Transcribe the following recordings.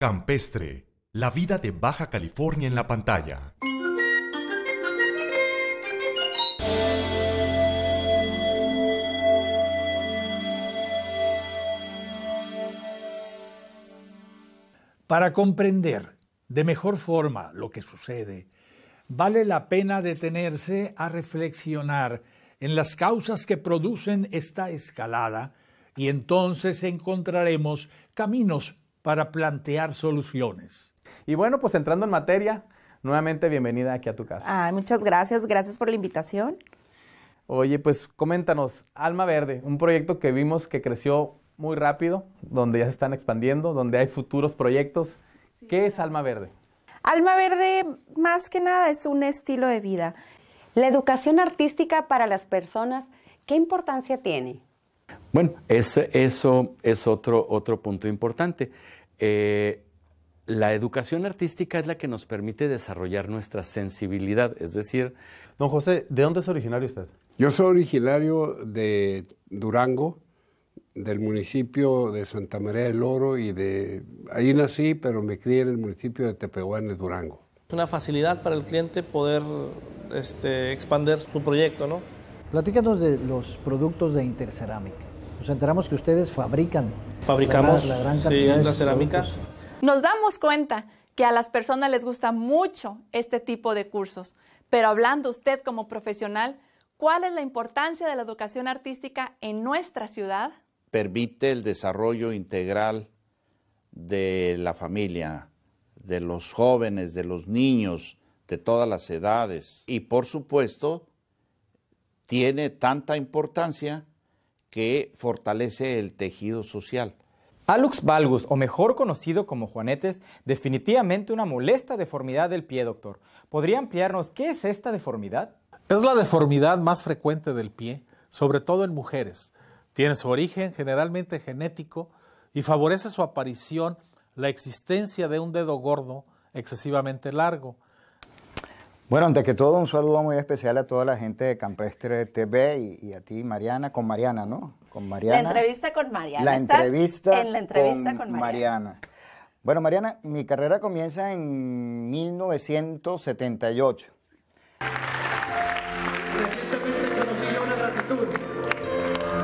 Campestre, la vida de Baja California en la pantalla. Para comprender de mejor forma lo que sucede, vale la pena detenerse a reflexionar en las causas que producen esta escalada y entonces encontraremos caminos para plantear soluciones. Y bueno, pues entrando en materia, nuevamente bienvenida aquí a tu casa. muchas gracias, gracias por la invitación. Oye, pues coméntanos, Alma Verde, un proyecto que vimos que creció muy rápido, donde ya se están expandiendo, donde hay futuros proyectos. ¿Qué es Alma Verde? Alma Verde, más que nada, es un estilo de vida. La educación artística para las personas, ¿qué importancia tiene? Bueno, eso, eso es otro, otro punto importante. Eh, la educación artística es la que nos permite desarrollar nuestra sensibilidad, es decir... Don José, ¿de dónde es originario usted? Yo soy originario de Durango, del municipio de Santa María del Oro y de... Ahí nací, pero me crié en el municipio de de Durango. Es una facilidad para el cliente poder este, expander su proyecto, ¿no? Platícanos de los productos de Intercerámica. Nos enteramos que ustedes fabrican. Fabricamos la, gran de Nos damos cuenta que a las personas les gusta mucho este tipo de cursos, pero hablando usted como profesional, ¿cuál es la importancia de la educación artística en nuestra ciudad? Permite el desarrollo integral de la familia, de los jóvenes, de los niños, de todas las edades. Y por supuesto, tiene tanta importancia que fortalece el tejido social. Alux valgus, o mejor conocido como Juanetes, definitivamente una molesta deformidad del pie, doctor. ¿Podría ampliarnos qué es esta deformidad? Es la deformidad más frecuente del pie, sobre todo en mujeres. Tiene su origen generalmente genético y favorece su aparición la existencia de un dedo gordo excesivamente largo, bueno, antes que todo, un saludo muy especial a toda la gente de Campestre TV y, a ti, Mariana, con Mariana, ¿no? Con Mariana. La entrevista con Mariana. La entrevista, en la entrevista con, Mariana. Bueno, Mariana, mi carrera comienza en 1978. Recientemente conocí yo una gratitud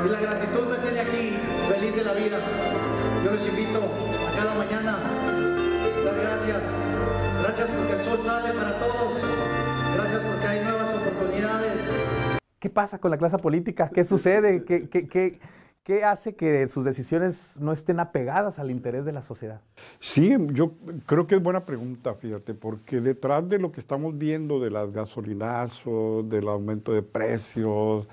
y la gratitud me tiene aquí feliz de la vida. Yo les invito a cada mañana dar gracias. Gracias porque el sol sale para todos. Gracias porque hay nuevas oportunidades. ¿Qué pasa con la clase política? ¿Qué sucede? ¿Qué, qué, hace que sus decisiones no estén apegadas al interés de la sociedad? Sí, yo creo que es buena pregunta, fíjate, porque detrás de lo que estamos viendo de las gasolinazos, del aumento de precios.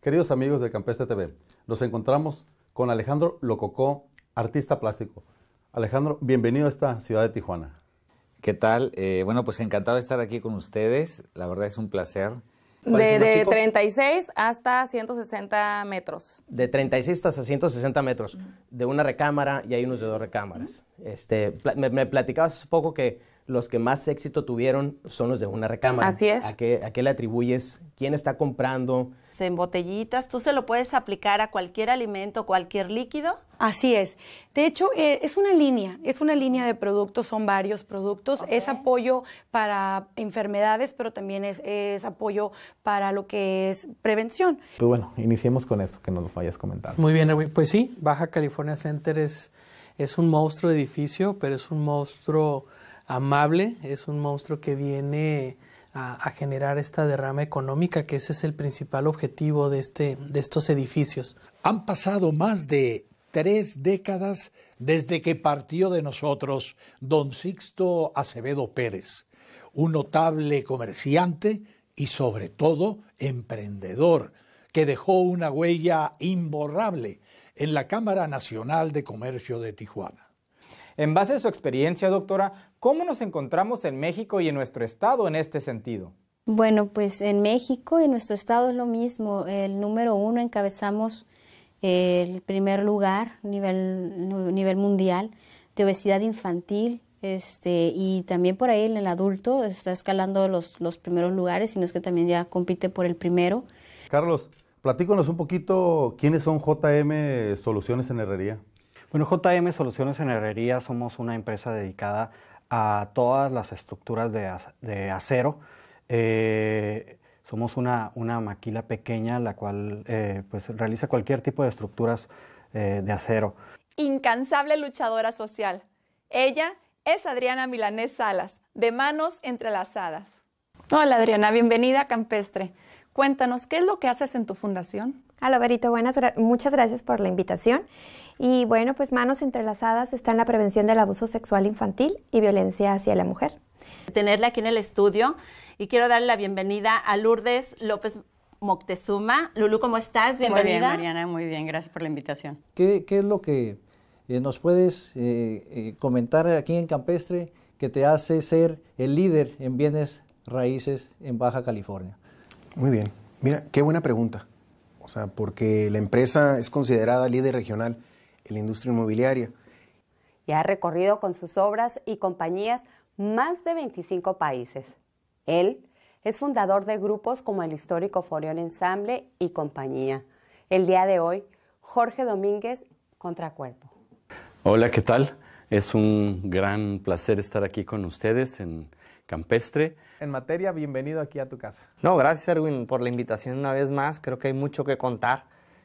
Queridos amigos de Campeste TV, nos encontramos con Alejandro Lococó, artista plástico. Alejandro, bienvenido a esta ciudad de Tijuana. ¿Qué tal? Eh, bueno, pues encantado de estar aquí con ustedes. La verdad es un placer. De, 36 hasta 160 metros. De 36 hasta 160 metros. De una recámara y hay unos de dos recámaras. este, me, me platicabas hace poco que los que más éxito tuvieron son los de una recámara. Así es. ¿A qué, le atribuyes? ¿Quién está comprando? En botellitas, tú se lo puedes aplicar a cualquier alimento, cualquier líquido. Así es. De hecho, eh, es una línea, es una línea de productos, son varios productos. Es apoyo para enfermedades, pero también es, apoyo para lo que es prevención. Pues bueno, iniciemos con esto que nos lo vayas comentando. Muy bien, pues sí, Baja California Center es, es un monstruo edificio, pero es un monstruo amable, es un monstruo que viene a, generar esta derrama económica, que ese es el principal objetivo de, este, de estos edificios. Han pasado más de tres décadas desde que partió de nosotros don Sixto Acevedo Pérez, un notable comerciante y sobre todo emprendedor, que dejó una huella imborrable en la Cámara Nacional de Comercio de Tijuana. En base a su experiencia, doctora, ¿Cómo nos encontramos en México y en nuestro estado en este sentido? Bueno, pues en México y en nuestro estado es lo mismo. El número uno encabezamos el primer lugar nivel, nivel mundial de obesidad infantil este, y también por ahí en el adulto está escalando los, los primeros lugares, sino es que también ya compite por el primero. Carlos, platíconos un poquito quiénes son JM Soluciones en Herrería. Bueno, JM Soluciones en Herrería somos una empresa dedicada todas las estructuras de, acero. Eh, somos una, maquila pequeña la cual eh, pues realiza cualquier tipo de estructuras eh, de acero. Incansable luchadora social. Ella es Adriana Milanés Salas, de Manos Entrelazadas. Hola Adriana, bienvenida a Campestre. Cuéntanos, ¿qué es lo que haces en tu fundación? Hola Berito, buenas, muchas gracias por la invitación. Y bueno, pues Manos Entrelazadas está en la prevención del abuso sexual infantil y violencia hacia la mujer. Tenerla aquí en el estudio y quiero darle la bienvenida a Lourdes López Moctezuma. Lulu, ¿cómo estás? Bienvenida. Muy bien, Mariana, muy bien, gracias por la invitación. ¿Qué, es lo que eh, nos puedes eh, eh, comentar aquí en Campestre que te hace ser el líder en bienes raíces en Baja California? Muy bien. Mira, qué buena pregunta. O sea, porque la empresa es considerada líder regional en la industria inmobiliaria. Y ha recorrido con sus obras y compañías más de 25 países. Él es fundador de grupos como el histórico ...Foreón Ensamble y compañía. El día de hoy, Jorge Domínguez, Contracuerpo. Hola, ¿qué tal? Es un gran placer estar aquí con ustedes en Campestre. En materia, bienvenido aquí a tu casa. No, gracias Erwin por la invitación una vez más. Creo que hay mucho que contar.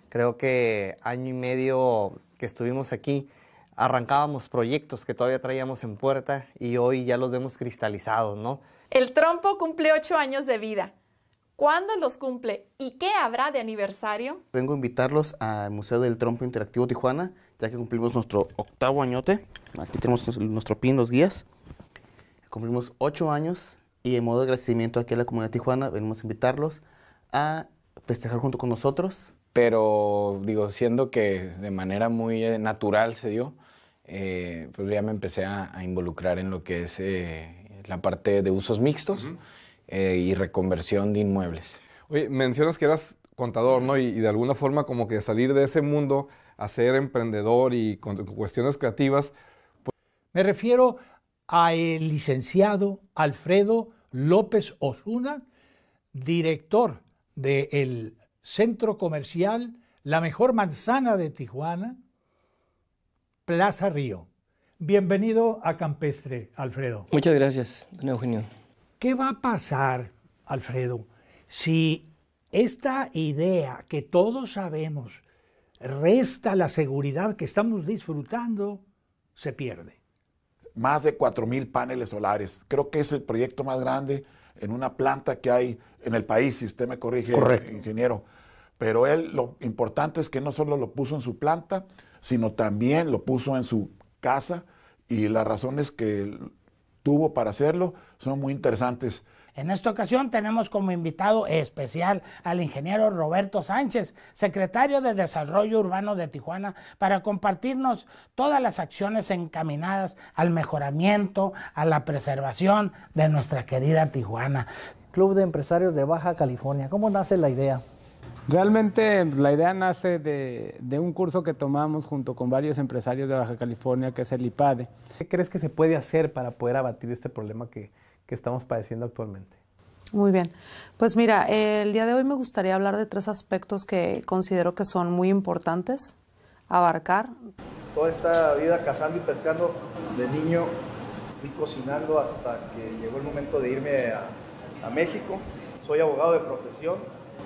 Creo que año y medio que estuvimos aquí, arrancábamos proyectos que todavía traíamos en puerta y hoy ya los vemos cristalizados, ¿no? El trompo cumple ocho años de vida. ¿Cuándo los cumple y qué habrá de aniversario? Vengo a invitarlos al Museo del Trompo Interactivo Tijuana, ya que cumplimos nuestro octavo añote. Aquí tenemos nuestro pin, los guías. Cumplimos ocho años y en modo de agradecimiento aquí a la comunidad Tijuana venimos a invitarlos a festejar junto con nosotros pero digo, siendo que de manera muy eh, natural se dio, eh, pues ya me empecé a, involucrar en lo que es eh, la parte de usos mixtos y reconversión de inmuebles. Oye, mencionas que eras contador, ¿no? Y, de alguna forma como que salir de ese mundo a ser emprendedor y con, cuestiones creativas. Pues me refiero al licenciado Alfredo López Osuna, director del de centro comercial, la mejor manzana de Tijuana, Plaza Río. Bienvenido a Campestre, Alfredo. Muchas gracias, don Eugenio. ¿Qué va a pasar, Alfredo, si esta idea que todos sabemos resta la seguridad que estamos disfrutando, se pierde? Más de 4.000 paneles solares. Creo que es el proyecto más grande en una planta que hay en el país, si usted me corrige, ingeniero. Pero él lo importante es que no solo lo puso en su planta, sino también lo puso en su casa y las razones que tuvo para hacerlo son muy interesantes. En esta ocasión tenemos como invitado especial al ingeniero Roberto Sánchez, secretario de Desarrollo Urbano de Tijuana, para compartirnos todas las acciones encaminadas al mejoramiento, a la preservación de nuestra querida Tijuana. Club de Empresarios de Baja California, ¿cómo nace la idea? Realmente la idea nace de, un curso que tomamos junto con varios empresarios de Baja California, que es el IPADE. ¿Qué crees que se puede hacer para poder abatir este problema que, que estamos padeciendo actualmente. Muy bien. Pues mira, el día de hoy me gustaría hablar de tres aspectos que considero que son muy importantes abarcar. Toda esta vida cazando y pescando de niño, y cocinando hasta que llegó el momento de irme a, México. Soy abogado de profesión,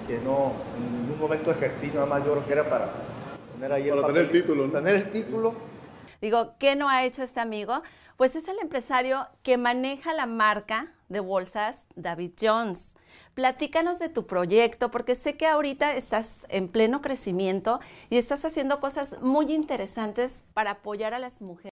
que no en ningún momento ejercí, nada más yo creo que era para tener ahí para tener el título. Tener el título Digo, ¿qué no ha hecho este amigo? Pues es el empresario que maneja la marca de bolsas David Jones. Platícanos de tu proyecto, porque sé que ahorita estás en pleno crecimiento y estás haciendo cosas muy interesantes para apoyar a las mujeres.